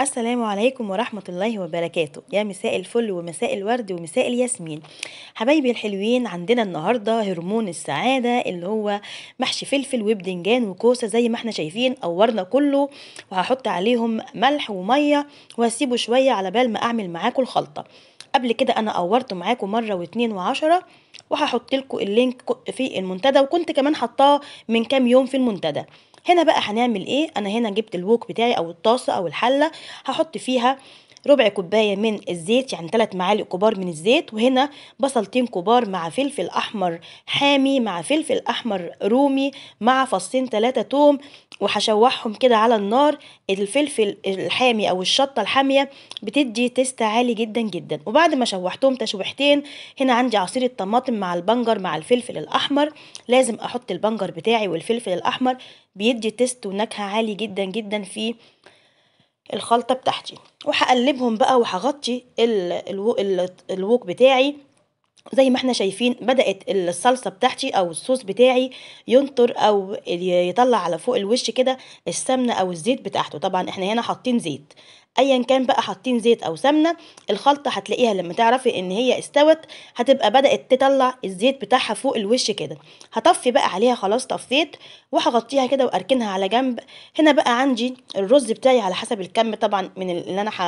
السلام عليكم ورحمة الله وبركاته يا مساء الفل ومساء الورد ومساء الياسمين حبايبي الحلوين عندنا النهاردة هرمون السعادة اللي هو محشي فلفل وبدنجان وكوسة زي ما احنا شايفين قورنا كله وهحط عليهم ملح ومية وهسيبه شوية على بال ما اعمل معاكم الخلطة قبل كده انا قورته معاكم مرة واتنين وعشرة وهحط لكم اللينك في المنتدى وكنت كمان حطاه من كام يوم في المنتدى هنا بقى هنعمل ايه انا هنا جبت الووك بتاعي او الطاسه او الحله هحط فيها ربع كوبايه من الزيت يعني ثلاث معالق كبار من الزيت وهنا بصلتين كبار مع فلفل احمر حامي مع فلفل احمر رومي مع فصين ثلاثه توم وهشوحهم كده على النار الفلفل الحامي او الشطه الحاميه بتدي تيست عالي جدا جدا وبعد ما شوحتهم تشويحتين هنا عندي عصير الطماطم مع البنجر مع الفلفل الاحمر لازم احط البنجر بتاعي والفلفل الاحمر بيدي تيست ونكهه عالي جدا جدا في الخلطة بتاعتي وهقلبهم بقى وهغطي الووك بتاعي زي ما احنا شايفين بدأت الصلصة بتاعتي او الصوص بتاعي ينطر او يطلع على فوق الوش كده السمنة او الزيت بتاعته طبعا احنا هنا حاطين زيت ايا كان بقى حاطين زيت او سمنه الخلطه هتلاقيها لما تعرفي ان هي استوت هتبقى بدات تطلع الزيت بتاعها فوق الوش كده هطفي بقى عليها خلاص طفيت وهغطيها كده واركنها على جنب هنا بقى عندي الرز بتاعي على حسب الكم طبعا من اللي انا ح...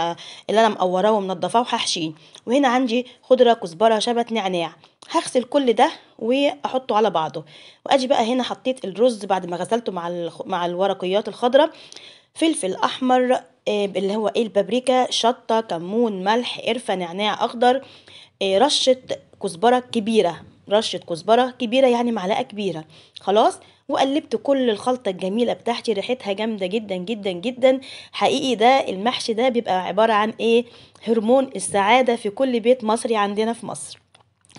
اللي انا مقوراه ومنضفاه وهحشيه وهنا عندي خضره كزبره شبت نعناع يعني هغسل كل ده واحطه على بعضه واجي بقى هنا حطيت الرز بعد ما غسلته مع مع الورقيات الخضراء فلفل احمر آه، اللي هو ايه البابريكا شطه كمون ملح قرفه نعناع اخضر آه، رشه كزبره كبيره رشه كزبره كبيره يعني معلقه كبيره خلاص وقلبت كل الخلطة الجميلة بتاعتي ريحتها جامدة جدا جدا جدا حقيقي ده المحشي ده بيبقى عبارة عن ايه هرمون السعادة في كل بيت مصري عندنا في مصر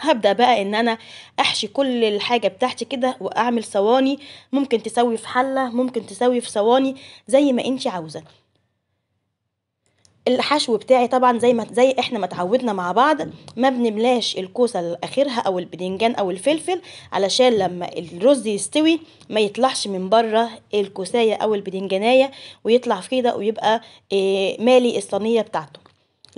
هبدأ بقى ان انا احشي كل الحاجة بتاعتي كده واعمل صواني ممكن تسوي في حلة ممكن تسوي في صواني زي ما انتي عاوزة الحشو بتاعي طبعا زي ما زي احنا ما اتعودنا مع بعض ما بنملاش الكوسه لاخرها او البدنجان او الفلفل علشان لما الرز يستوي ما يطلعش من بره الكوسايه او البدنجانيه ويطلع في كده ويبقى آه، مالي الصينيه بتاعته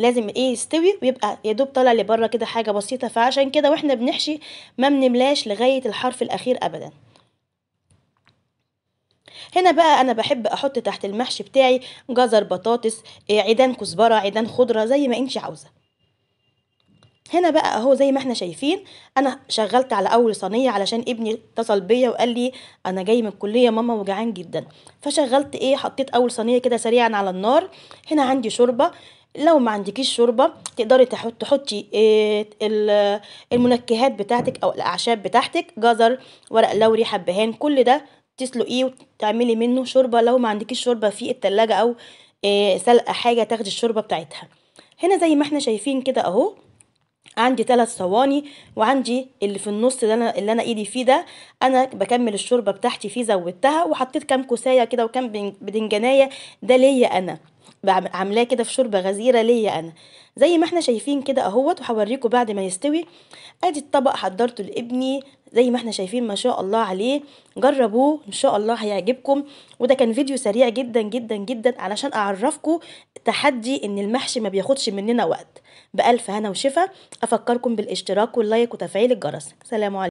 لازم ايه يستوي ويبقى يا دوب طالع لبره كده حاجه بسيطه فعشان كده واحنا بنحشي ما بنملاش لغايه الحرف الاخير ابدا هنا بقى انا بحب احط تحت المحشي بتاعي جزر بطاطس إيه، عيدان كزبره عيدان خضره زي ما انت عاوزه هنا بقى اهو زي ما احنا شايفين انا شغلت على اول صينيه علشان ابني اتصل بيا وقال لي انا جاي من الكليه ماما وجعان جدا فشغلت ايه حطيت اول صينيه كده سريعا على النار هنا عندي شوربه لو ما عندكيش شوربه تقدري تحط تحطي آه، المنكهات بتاعتك او الاعشاب بتاعتك جزر ورق لوري حبهان كل ده تسلقيه وتعملي منه شوربه لو ما عندكيش شوربه في التلاجة او آه، سلقه حاجه تاخدي الشوربه بتاعتها هنا زي ما احنا شايفين كده اهو عندي ثلاث صواني وعندي اللي في النص ده أنا اللي انا ايدي فيه ده انا بكمل الشوربه بتاعتي فيه زودتها وحطيت كام كوسايه كده وكام بدنجانيه ده ليا انا عاملاه كده في شوربه غزيره ليا انا زي ما احنا شايفين كده اهوت وهوريكم بعد ما يستوي ادي الطبق حضرته لابني زي ما احنا شايفين ما شاء الله عليه جربوه ان شاء الله هيعجبكم وده كان فيديو سريع جدا جدا جدا علشان اعرفكم تحدي ان المحشي ما بياخدش مننا وقت بالف هنا وشفا افكركم بالاشتراك واللايك وتفعيل الجرس سلام عليكم